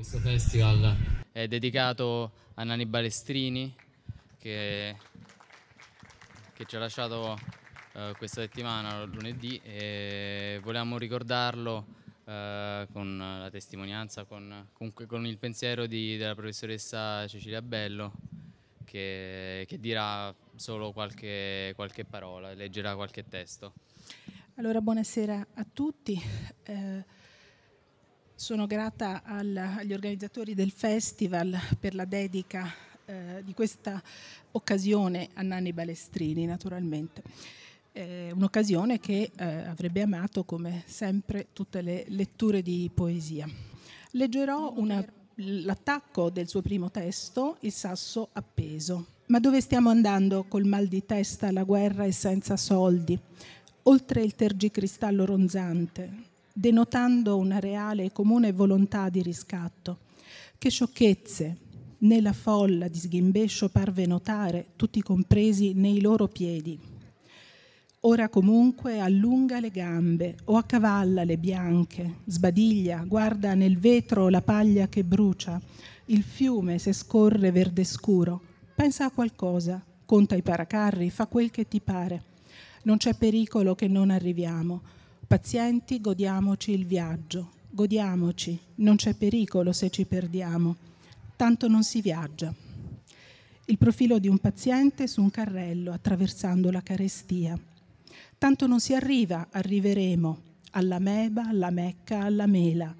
Questo festival è dedicato a Nani Balestrini che, che ci ha lasciato eh, questa settimana, lunedì, e volevamo ricordarlo eh, con la testimonianza, con, con, con il pensiero di, della professoressa Cecilia Bello che, che dirà solo qualche, qualche parola, leggerà qualche testo. Allora, buonasera a tutti. Eh, sono grata al, agli organizzatori del festival per la dedica eh, di questa occasione a Nanni Balestrini, naturalmente. Eh, un'occasione che eh, avrebbe amato, come sempre, tutte le letture di poesia. Leggerò l'attacco del suo primo testo, Il sasso appeso. Ma dove stiamo andando col mal di testa, la guerra e senza soldi? Oltre il tergicristallo ronzante, denotando una reale e comune volontà di riscatto. Che sciocchezze nella folla di sghimbescio parve notare, tutti compresi nei loro piedi. Ora comunque allunga le gambe o accavalla le bianche, sbadiglia, guarda nel vetro la paglia che brucia, il fiume se scorre verde scuro, pensa a qualcosa, conta i paracarri, fa quel che ti pare. Non c'è pericolo che non arriviamo Pazienti, godiamoci il viaggio, godiamoci, non c'è pericolo se ci perdiamo, tanto non si viaggia. Il profilo di un paziente su un carrello attraversando la carestia. Tanto non si arriva, arriveremo alla meba, alla mecca, alla mela,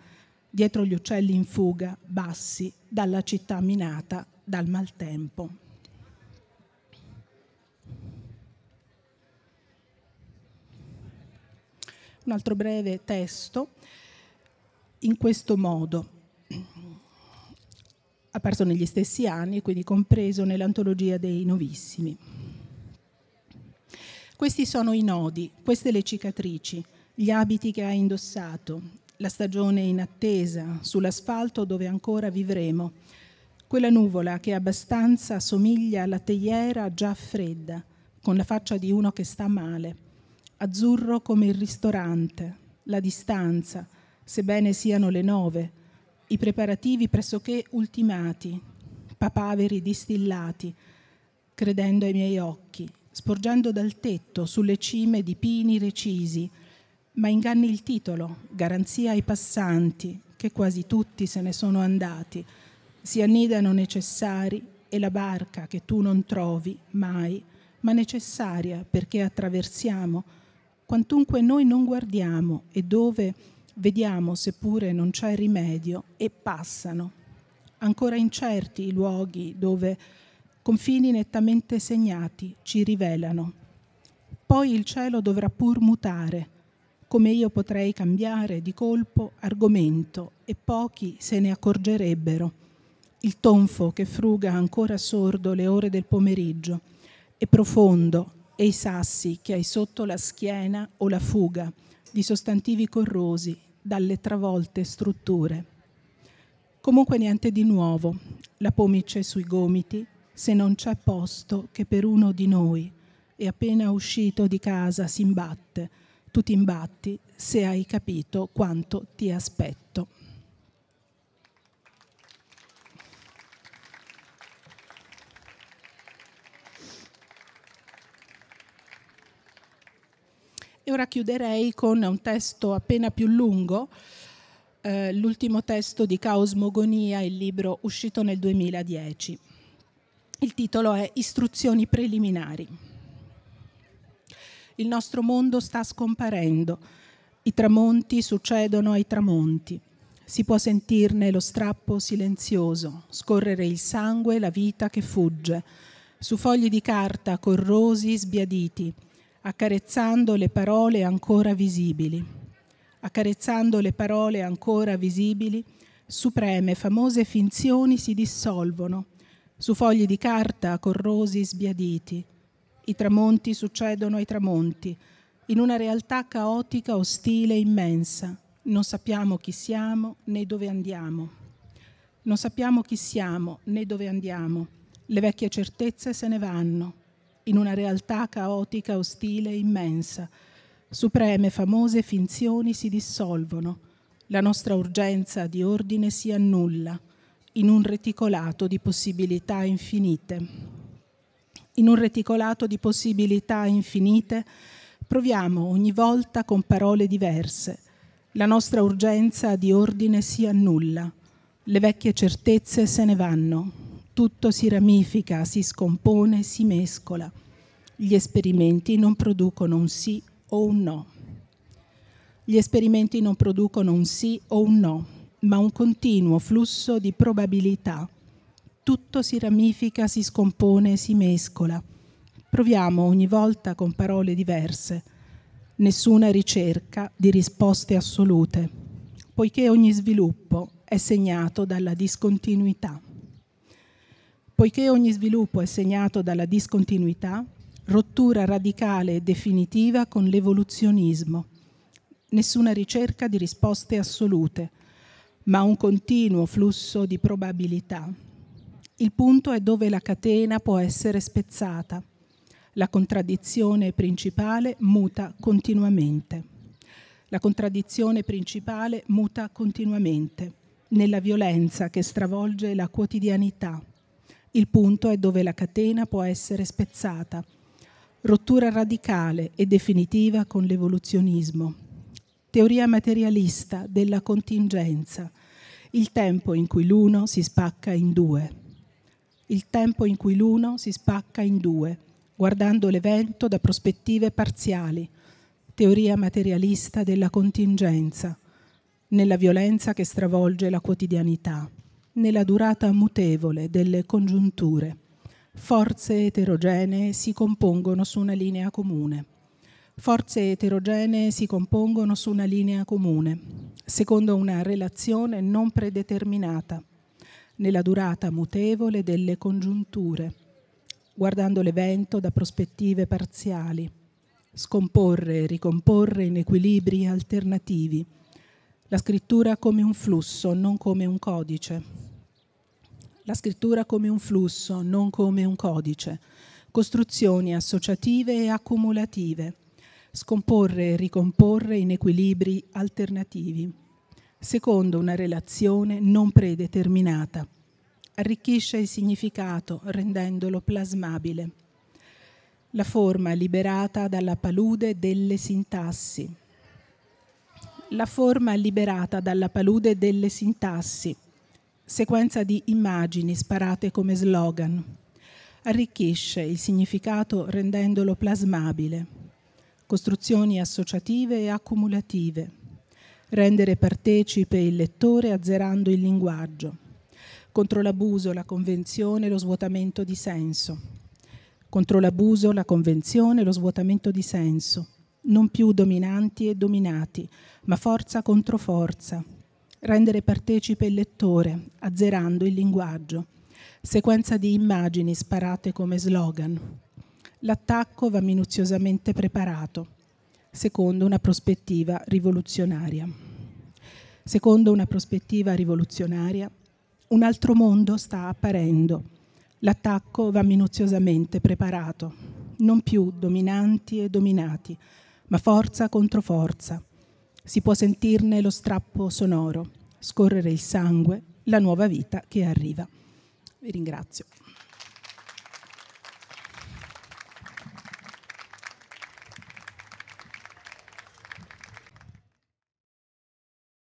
dietro gli uccelli in fuga, bassi, dalla città minata dal maltempo. un altro breve testo in questo modo, apparso negli stessi anni e quindi compreso nell'antologia dei novissimi. Questi sono i nodi, queste le cicatrici, gli abiti che ha indossato, la stagione in attesa, sull'asfalto dove ancora vivremo, quella nuvola che abbastanza somiglia alla teiera già fredda, con la faccia di uno che sta male azzurro come il ristorante, la distanza, sebbene siano le nove, i preparativi pressoché ultimati, papaveri distillati, credendo ai miei occhi, sporgendo dal tetto sulle cime di pini recisi, ma inganni il titolo, garanzia ai passanti, che quasi tutti se ne sono andati, si annidano necessari e la barca che tu non trovi mai, ma necessaria perché attraversiamo quantunque noi non guardiamo e dove vediamo seppure non c'è rimedio e passano. Ancora incerti i luoghi dove confini nettamente segnati ci rivelano. Poi il cielo dovrà pur mutare, come io potrei cambiare di colpo argomento e pochi se ne accorgerebbero. Il tonfo che fruga ancora sordo le ore del pomeriggio e profondo e i sassi che hai sotto la schiena o la fuga di sostantivi corrosi dalle travolte strutture. Comunque niente di nuovo, la pomice sui gomiti, se non c'è posto che per uno di noi e appena uscito di casa si imbatte, tu ti imbatti se hai capito quanto ti aspetto. E ora chiuderei con un testo appena più lungo, eh, l'ultimo testo di Caosmogonia, il libro uscito nel 2010. Il titolo è Istruzioni preliminari. Il nostro mondo sta scomparendo, i tramonti succedono ai tramonti. Si può sentirne lo strappo silenzioso, scorrere il sangue, la vita che fugge, su fogli di carta corrosi, sbiaditi accarezzando le parole ancora visibili, accarezzando le parole ancora visibili, supreme, famose finzioni si dissolvono su fogli di carta corrosi sbiaditi. I tramonti succedono ai tramonti, in una realtà caotica, ostile immensa. Non sappiamo chi siamo né dove andiamo. Non sappiamo chi siamo né dove andiamo. Le vecchie certezze se ne vanno in una realtà caotica, ostile, immensa. Supreme, famose finzioni si dissolvono. La nostra urgenza di ordine si annulla in un reticolato di possibilità infinite. In un reticolato di possibilità infinite proviamo ogni volta con parole diverse. La nostra urgenza di ordine si annulla. Le vecchie certezze se ne vanno tutto si ramifica, si scompone, si mescola. Gli esperimenti non producono un sì o un no. Gli esperimenti non producono un sì o un no, ma un continuo flusso di probabilità. Tutto si ramifica, si scompone, si mescola. Proviamo ogni volta con parole diverse. Nessuna ricerca di risposte assolute, poiché ogni sviluppo è segnato dalla discontinuità poiché ogni sviluppo è segnato dalla discontinuità, rottura radicale e definitiva con l'evoluzionismo. Nessuna ricerca di risposte assolute, ma un continuo flusso di probabilità. Il punto è dove la catena può essere spezzata. La contraddizione principale muta continuamente. La contraddizione principale muta continuamente nella violenza che stravolge la quotidianità il punto è dove la catena può essere spezzata. Rottura radicale e definitiva con l'evoluzionismo. Teoria materialista della contingenza. Il tempo in cui l'uno si spacca in due. Il tempo in cui l'uno si spacca in due, guardando l'evento da prospettive parziali. Teoria materialista della contingenza. Nella violenza che stravolge la quotidianità nella durata mutevole delle congiunture. Forze eterogenee si compongono su una linea comune. Forze eterogenee si compongono su una linea comune, secondo una relazione non predeterminata, nella durata mutevole delle congiunture, guardando l'evento da prospettive parziali, scomporre e ricomporre in equilibri alternativi, la scrittura come un flusso, non come un codice. La scrittura come un flusso, non come un codice. Costruzioni associative e accumulative. Scomporre e ricomporre in equilibri alternativi. Secondo una relazione non predeterminata. Arricchisce il significato rendendolo plasmabile. La forma liberata dalla palude delle sintassi la forma liberata dalla palude delle sintassi, sequenza di immagini sparate come slogan, arricchisce il significato rendendolo plasmabile, costruzioni associative e accumulative, rendere partecipe il lettore azzerando il linguaggio, contro l'abuso, la convenzione, lo svuotamento di senso, contro l'abuso, la convenzione, lo svuotamento di senso non più dominanti e dominati, ma forza contro forza. Rendere partecipe il lettore, azzerando il linguaggio. Sequenza di immagini sparate come slogan. L'attacco va minuziosamente preparato, secondo una prospettiva rivoluzionaria. Secondo una prospettiva rivoluzionaria, un altro mondo sta apparendo. L'attacco va minuziosamente preparato non più dominanti e dominati, ma forza contro forza. Si può sentirne lo strappo sonoro, scorrere il sangue, la nuova vita che arriva. Vi ringrazio.